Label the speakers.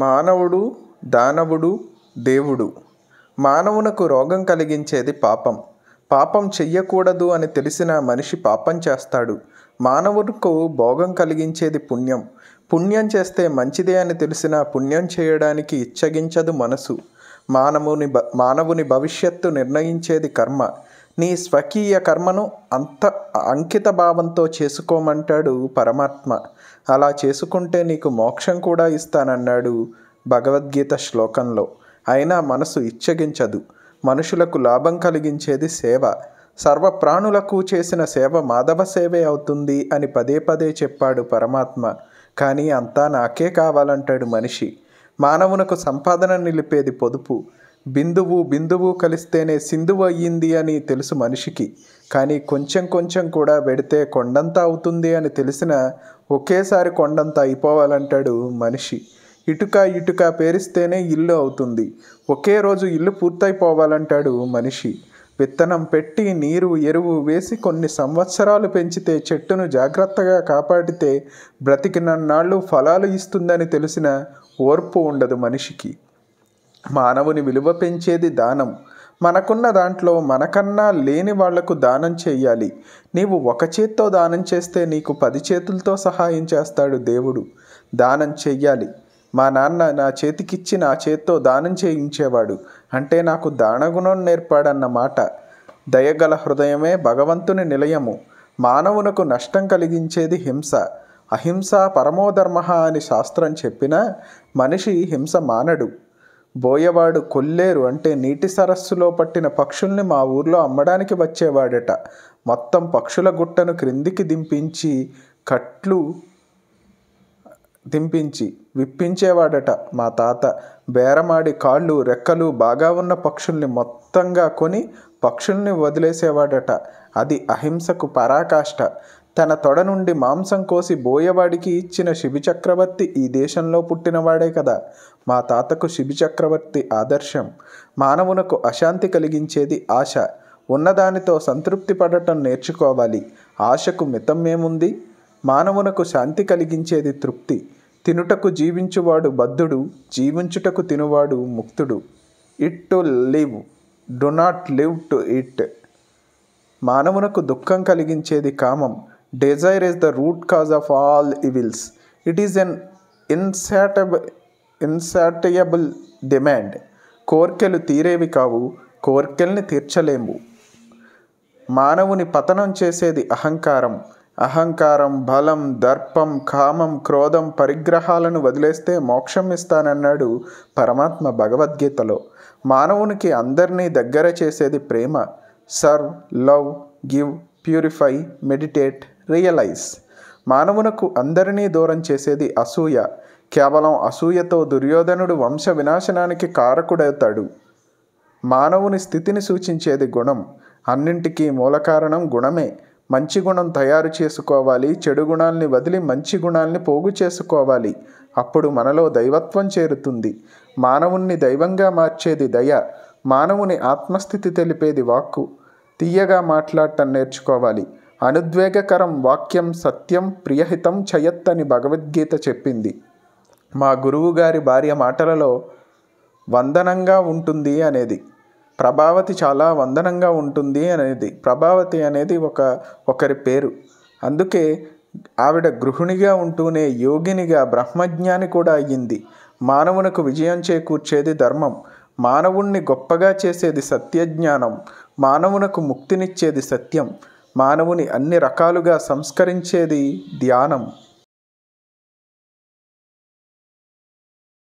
Speaker 1: మానవుడు దానవుడు దేవుడు మానవునకు రోగం కలిగించేది పాపం పాపం చెయ్యకూడదు అని తెలిసిన మనిషి పాపం చేస్తాడు మానవుడికు భోగం కలిగించేది పుణ్యం పుణ్యం చేస్తే మంచిదే అని తెలిసిన పుణ్యం చేయడానికి ఇచ్చగించదు మనసు మానవుని మానవుని భవిష్యత్తు నిర్ణయించేది కర్మ నీ స్వకీయ కర్మను అంత అంకిత భావంతో చేసుకోమంటాడు పరమాత్మ అలా చేసుకుంటే నీకు మోక్షం కూడా ఇస్తానన్నాడు భగవద్గీత శ్లోకంలో అయినా మనసు ఇచ్చగించదు మనుషులకు లాభం కలిగించేది సేవ సర్వ ప్రాణులకు చేసిన సేవ మాధవ సేవే అవుతుంది అని పదే పదే చెప్పాడు పరమాత్మ కానీ అంతా నాకే కావాలంటాడు మనిషి మానవునకు సంపాదన నిలిపేది పొదుపు బిందువు బిందువు కలిస్తేనే సింధువు అయ్యింది అని తెలుసు మనిషికి కానీ కొంచెం కొంచెం కూడా పెడితే కొండంత అవుతుంది అని తెలిసిన ఒకేసారి కొండంత అయిపోవాలంటాడు మనిషి ఇటుక ఇటుక పేరిస్తేనే ఇల్లు అవుతుంది ఒకే రోజు ఇల్లు పూర్తయిపోవాలంటాడు మనిషి విత్తనం పెట్టి నీరు ఎరువు వేసి కొన్ని సంవత్సరాలు పెంచితే చెట్టును జాగ్రత్తగా కాపాడితే బ్రతికినన్నాళ్ళు ఫలాలు ఇస్తుందని తెలిసిన ఓర్పు ఉండదు మనిషికి మానవుని విలువ పెంచేది దానం మనకున్న దాంట్లో మనకన్నా లేని వాళ్లకు దానం చేయాలి నీవు ఒక చేత్తో దానం చేస్తే నీకు పది చేతులతో సహాయం చేస్తాడు దేవుడు దానం చెయ్యాలి మా నాన్న నా చేతికిచ్చి నా చేత్తో దానం చేయించేవాడు అంటే నాకు దానగుణం నేర్పాడన్నమాట దయగల హృదయమే భగవంతుని నిలయము మానవునకు నష్టం కలిగించేది హింస అహింస పరమోధర్మ అని శాస్త్రం చెప్పినా మనిషి హింస మానడు బోయవాడు కొల్లేరు అంటే నీటి సరస్సులో పట్టిన పక్షుల్ని మా ఊర్లో అమ్మడానికి వచ్చేవాడట మొత్తం పక్షుల గుట్టను క్రిందికి దింపించి కట్లు దింపించి విప్పించేవాడట మా తాత బేరమాడి కాళ్ళు రెక్కలు బాగా ఉన్న పక్షుల్ని మొత్తంగా కొని పక్షుల్ని వదిలేసేవాడట అది అహింసకు పరాకాష్ట తన తొడ నుండి మాంసం కోసి బోయవాడికి ఇచ్చిన శిబిచక్రవర్తి ఈ దేశంలో పుట్టినవాడే కదా మా తాతకు శిబిచక్రవర్తి ఆదర్శం మానవునకు అశాంతి కలిగించేది ఆశ ఉన్నదానితో సంతృప్తి పడటం నేర్చుకోవాలి ఆశకు మితమేముంది మానవునకు శాంతి కలిగించేది తృప్తి తినుటకు జీవించువాడు బద్ధుడు జీవించుటకు తినువాడు ముక్తుడు eat to live do not live to eat మానవునకు దుఃఖం కలిగించేది కామం Desire is the root cause of all evils. It is an insatiable, insatiable demand. కోర్కెలు తీరేవి కావు కోర్కెల్ని తీర్చలేము మానవుని పతనం చేసేది అహంకారం అహంకారం బలం దర్పం కామం క్రోధం పరిగ్రహాలను వదిలేస్తే మోక్షం ఇస్తానన్నాడు పరమాత్మ భగవద్గీతలో మానవునికి అందరినీ దగ్గర చేసేది ప్రేమ serve love give purify meditate realise మానవునకు అందరినీ దూరం చేసేది అసూయ కేవలం అసూయతో దుర్యోధనుడు వంశ వినాశనానికి కారకుడవుతాడు మానవుని స్థితిని సూచించేది గుణం అన్నింటికీ మూలకారణం గుణమే మంచి గుణం తయారు చేసుకోవాలి చెడు గుణాల్ని వదిలి మంచి గుణాల్ని పోగు చేసుకోవాలి అప్పుడు మనలో దైవత్వం చేరుతుంది మానవుణ్ణి దైవంగా మార్చేది దయ మానవుని ఆత్మస్థితి తెలిపేది వాక్కు తీయగా మాట్లాడటం నేర్చుకోవాలి అనుద్వేగకరం వాక్యం సత్యం ప్రియహితం చయత్తని భగవద్గీత చెప్పింది మా గురువుగారి భార్య మాటలలో వందనంగా ఉంటుంది అనేది ప్రభావతి చాలా వందనంగా ఉంటుంది అనేది ప్రభావతి అనేది ఒక ఒకరి పేరు అందుకే ఆవిడ గృహిణిగా ఉంటూనే యోగినిగా బ్రహ్మజ్ఞాని కూడా అయ్యింది మానవునకు విజయం చేకూర్చేది ధర్మం మానవుణ్ణి గొప్పగా చేసేది సత్యజ్ఞానం మానవునకు ముక్తినిచ్చేది సత్యం మానవుని అన్ని రకాలుగా సంస్కరించేది ధ్యానం